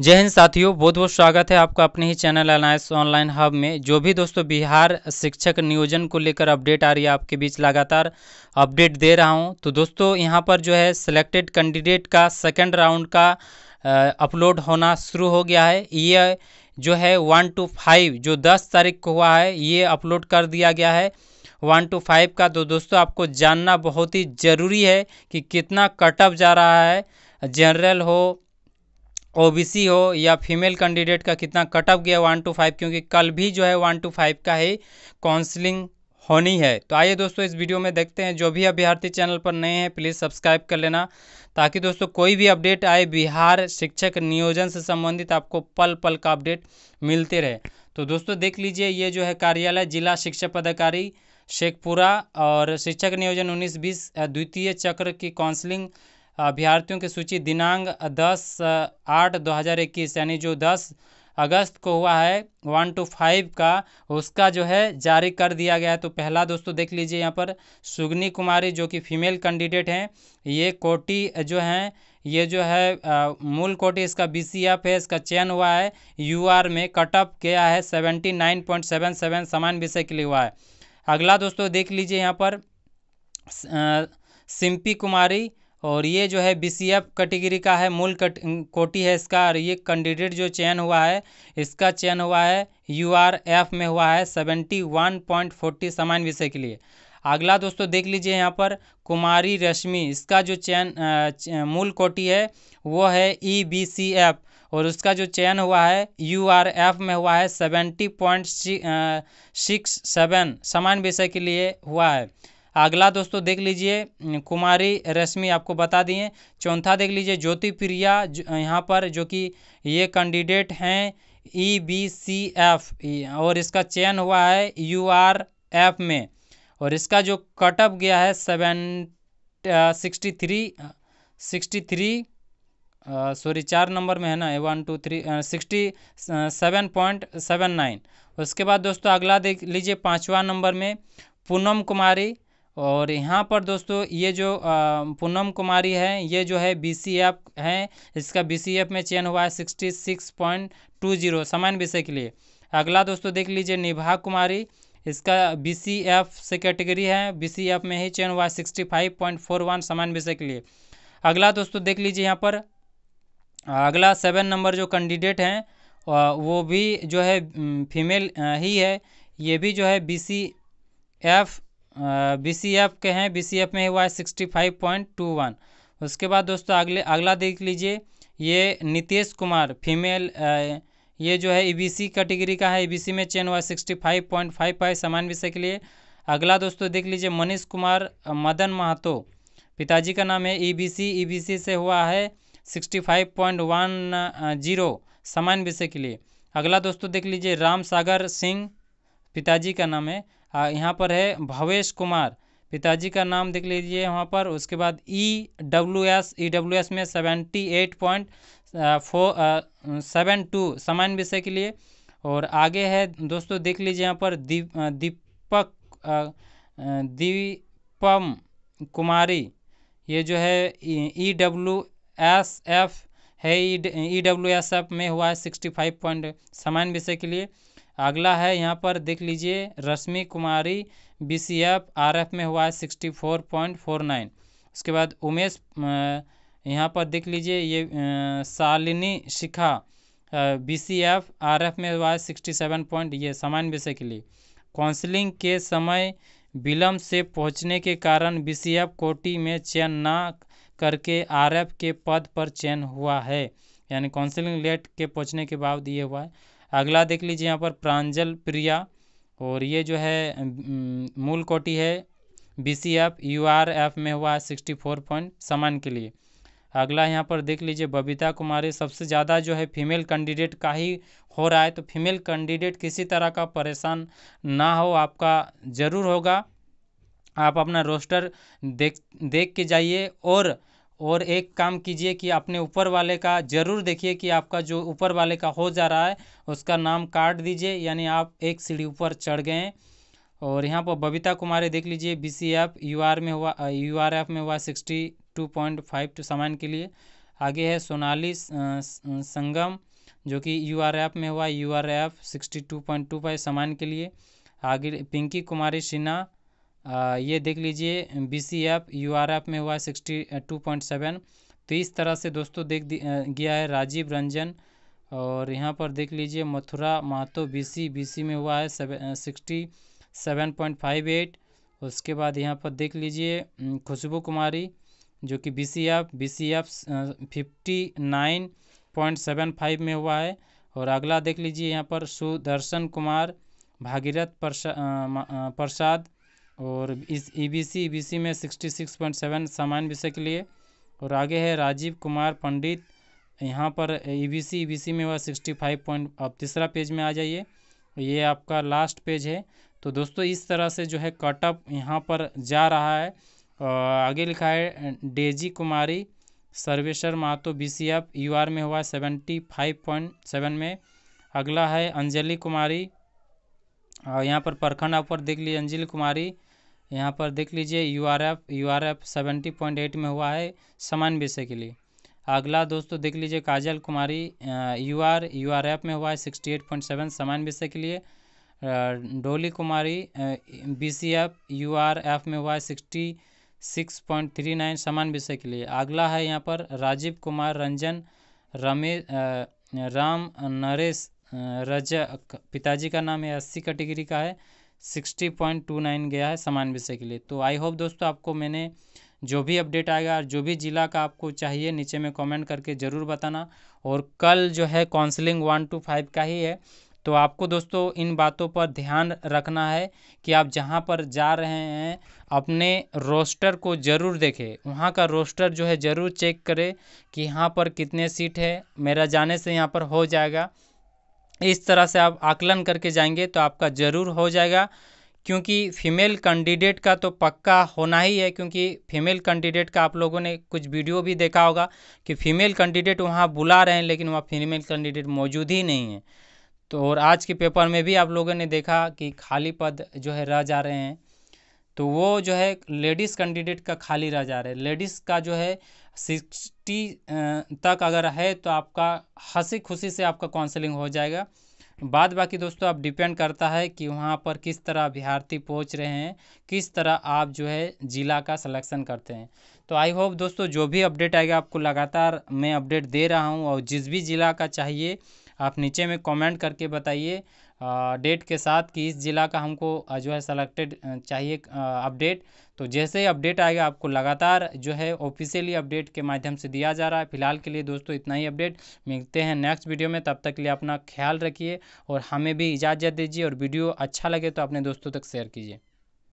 जय हिंद साथियों बहुत बहुत स्वागत है आपका अपने ही चैनल अलायंस ऑनलाइन हब में जो भी दोस्तों बिहार शिक्षक नियोजन को लेकर अपडेट आ रही है आपके बीच लगातार अपडेट दे रहा हूं तो दोस्तों यहां पर जो है सिलेक्टेड कैंडिडेट का सेकंड राउंड का अपलोड होना शुरू हो गया है ये जो है वन टू फाइव जो दस तारीख को हुआ है ये अपलोड कर दिया गया है वन टू फाइव का तो दोस्तों आपको जानना बहुत ही ज़रूरी है कि कितना कटअप जा रहा है जनरल हो ओबीसी हो या फीमेल कैंडिडेट का कितना कट ऑफ गया वन टू फाइव क्योंकि कल भी जो है वन टू फाइव का ही काउंसलिंग होनी है तो आइए दोस्तों इस वीडियो में देखते हैं जो भी अभ्यर्थी चैनल पर नए हैं प्लीज़ सब्सक्राइब कर लेना ताकि दोस्तों कोई भी अपडेट आए बिहार शिक्षक नियोजन से संबंधित आपको पल पल का अपडेट मिलते रहे तो दोस्तों देख लीजिए ये जो है कार्यालय जिला शिक्षा पदाधिकारी शेखपुरा और शिक्षक नियोजन उन्नीस बीस द्वितीय चक्र की काउंसलिंग अभ्यर्थियों की सूची दिनांक दस आठ दो हज़ार इक्कीस यानी जो दस अगस्त को हुआ है वन टू फाइव का उसका जो है जारी कर दिया गया है तो पहला दोस्तों देख लीजिए यहाँ पर सुगनी कुमारी जो कि फीमेल कैंडिडेट हैं ये कोटी जो हैं ये जो है आ, मूल कोटि इसका बी सी एफ है इसका चयन हुआ है यू आर में कटअप किया गया है seventy nine point seven seven समान विषय के लिए हुआ है अगला दोस्तों देख लीजिए यहाँ पर आ, सिंपी कुमारी और ये जो है बी सी एफ कैटेगरी का है मूल कट कोटि है इसका और ये कैंडिडेट जो चयन हुआ है इसका चयन हुआ है यू आर एफ में हुआ है सेवेंटी वन पॉइंट फोर्टी सामान्य विषय के लिए अगला दोस्तों देख लीजिए यहाँ पर कुमारी रश्मि इसका जो चयन मूल कोटि है वो है ई बी सी एफ और उसका जो चयन हुआ है यू आर एफ में हुआ है सेवेंटी पॉइंट सिक्स सेवन सामान्य विषय के लिए हुआ है अगला दोस्तों देख लीजिए कुमारी रश्मि आपको बता दिए चौथा देख लीजिए ज्योति प्रिया यहाँ पर जो कि ये कैंडिडेट हैं e E B C F और इसका चयन हुआ है यू आर एफ में और इसका जो कटअप गया है seven sixty three sixty three sorry चार नंबर में है ना one two three sixty seven point seven nine उसके बाद दोस्तों अगला देख लीजिए पाँचवा नंबर में पूनम कुमारी और यहाँ पर दोस्तों ये जो पूनम कुमारी है ये जो है बी सी एफ हैं इसका बी सी एफ में चयन हुआ है sixty six point two zero समान विषय के लिए अगला दोस्तों देख लीजिए निभा कुमारी इसका बी सी एफ से कैटेगरी है बी सी एफ में ही चयन हुआ है sixty five point four one सामान्य विषय के लिए अगला दोस्तों देख लीजिए यहाँ पर अगला सेवन नंबर जो कैंडिडेट हैं वो भी जो है फीमेल ही है ये भी जो है B C F B C F के हैं बी सी एफ में हुआ है sixty five point two one उसके बाद दोस्तों अगले अगला देख लीजिए ये नितेश कुमार फीमेल ये जो है ई बी सी कैटेगरी का है ई बी सी में चयन हुआ है sixty five point five five सामान्य विषय के लिए अगला दोस्तों देख लीजिए मनीष कुमार मदन महतो पिताजी का नाम है ई बी सी से हुआ है sixty five point one zero सामान्य विषय के लिए अगला दोस्तों देख लीजिए राम सागर सिंह पिताजी का नाम है यहाँ पर है भवेश कुमार पिताजी का नाम देख लीजिए वहाँ पर उसके बाद E W S E W S में seventy eight point four seven two सामान्य विषय के लिए और आगे है दोस्तों देख लीजिए यहाँ पर दीप दीपक दीपम कुमारी ये जो है ई डब्ल्यू एस एफ है ई डब्ल्यू एस एफ में हुआ है सिक्सटी फाइव पॉइंट सामान्य विषय के लिए अगला है यहाँ पर देख लीजिए Rashmi Kumari B C F R F में हुआ है sixty four point four nine उसके बाद उमेश यहाँ पर देख लीजिए ये Shalini Shikha B C F R F में हुआ है सिक्सटी सेवन पॉइंट ये सामान्य विषय के लिए काउंसलिंग के समय विलम्ब से पहुँचने के कारण बी सी एफ कोटी में चयन ना करके आर एफ के पद पर चयन हुआ है यानी काउंसलिंग लेट के पहुँचने के बाद ये हुआ है अगला देख लीजिए यहाँ पर प्रांजल प्रिया और ये जो है मूल कोटि है B C F U R F में हुआ है सिक्सटी फोर पॉइंट सामान के लिए अगला यहाँ पर देख लीजिए बबीता कुमारी सबसे ज़्यादा जो है फीमेल कैंडिडेट का ही हो रहा है तो फीमेल कैंडिडेट किसी तरह का परेशान ना हो आपका ज़रूर होगा आप अपना रोस्टर देख देख के जाइए और और एक काम कीजिए कि अपने ऊपर वाले का ज़रूर देखिए कि आपका जो ऊपर वाले का हो जा रहा है उसका नाम काट दीजिए यानी आप एक सीढ़ी ऊपर चढ़ गए और यहाँ पर बबीता कुमारी देख लीजिए B C F U R में हुआ यू आर एफ में हुआ sixty two point five two सामान के लिए आगे है सोनाली संगम जो कि यू आर एफ में हुआ U R F sixty two point two five सामान के लिए आगे पिंकी कुमारी सिन्हा ये देख लीजिए B C F U R F में हुआ सिक्सटी टू पॉइंट सेवन तो इस तरह से दोस्तों देख गया है राजीव रंजन और यहाँ पर देख लीजिए मथुरा महतो बीसी बीसी में हुआ है sixty seven point five eight उसके बाद यहाँ पर देख लीजिए खुशबू कुमारी जो कि B C F B C F fifty nine point seven five में हुआ है और अगला देख लीजिए यहाँ पर सुदर्शन कुमार भागीरथ प्रसाद प्रसाद और इस ई बी सी ई बी सी में सिक्सटी सिक्स पॉइंट सेवन सामान्य विषय के लिए और आगे है राजीव कुमार पंडित यहाँ पर ई बी सी ई बी सी में हुआ सिक्सटी फाइव पॉइंट आप तीसरा पेज में आ जाइए ये आपका लास्ट पेज है तो दोस्तों इस तरह से जो है कटअप यहाँ पर जा रहा है आगे लिखा है Daisy Kumari Sarveshwar Mato B C F U R में हुआ सेवेंटी फाइव पॉइंट सेवन में अगला है अंजलि कुमारी और यहाँ पर प्रखंड ऊपर देख लीजिए अंजिल कुमारी यहाँ पर देख लीजिए U R F U R F seventy point eight में हुआ है समान विषय के लिए अगला दोस्तों देख लीजिए Kajal Kumari U R U R F में हुआ है सिक्सटी एट पॉइंट सेवन समान विषय के लिए Dolly Kumari B C F U R F में हुआ है sixty six point three nine समान विषय के लिए अगला है यहाँ पर राजीव कुमार रंजन रमेश राम नरेश रज पिताजी का नाम है अस्सी कैटेगरी का है सिक्सटी पॉइंट टू नाइन गया है समान विषय के लिए तो आई होप दोस्तों आपको मैंने जो भी अपडेट आएगा और जो भी ज़िला का आपको चाहिए नीचे में कमेंट करके ज़रूर बताना और कल जो है काउंसलिंग वन टू फाइव का ही है तो आपको दोस्तों इन बातों पर ध्यान रखना है कि आप जहाँ पर जा रहे हैं अपने रोस्टर को ज़रूर देखें वहाँ का रोस्टर जो है ज़रूर चेक करें कि यहाँ पर कितने सीट है मेरा जाने से यहाँ पर हो जाएगा इस तरह से आप आकलन करके जाएंगे तो आपका ज़रूर हो जाएगा क्योंकि फीमेल कैंडिडेट का तो पक्का होना ही है क्योंकि फीमेल कैंडिडेट का आप लोगों ने कुछ वीडियो भी देखा होगा कि फीमेल कैंडिडेट वहाँ बुला रहे हैं लेकिन वहाँ फीमेल कैंडिडेट मौजूद ही नहीं है तो और आज के पेपर में भी आप लोगों ने देखा कि खाली पद जो है रह जा रहे हैं तो वो जो है लेडीज़ कैंडिडेट का खाली रह जा रहे हैं लेडीज़ का जो है सिक्सटी तक अगर है तो आपका हंसी खुशी से आपका काउंसलिंग हो जाएगा बाद बाकी दोस्तों आप डिपेंड करता है कि वहाँ पर किस तरह अभ्यर्थी पहुँच रहे हैं किस तरह आप जो है ज़िला का सिलेक्शन करते हैं तो आई होप दोस्तों जो भी अपडेट आएगा आपको लगातार मैं अपडेट दे रहा हूँ और जिस भी ज़िला का चाहिए आप नीचे में कमेंट करके बताइए डेट के साथ कि इस ज़िला का हमको जो है सेलेक्टेड चाहिए अपडेट तो जैसे ही अपडेट आएगा आपको लगातार जो है ऑफिशियली अपडेट के माध्यम से दिया जा रहा है फिलहाल के लिए दोस्तों इतना ही अपडेट मिलते हैं नेक्स्ट वीडियो में तब तक के लिए अपना ख्याल रखिए और हमें भी इजाज़त दीजिए और वीडियो अच्छा लगे तो अपने दोस्तों तक शेयर कीजिए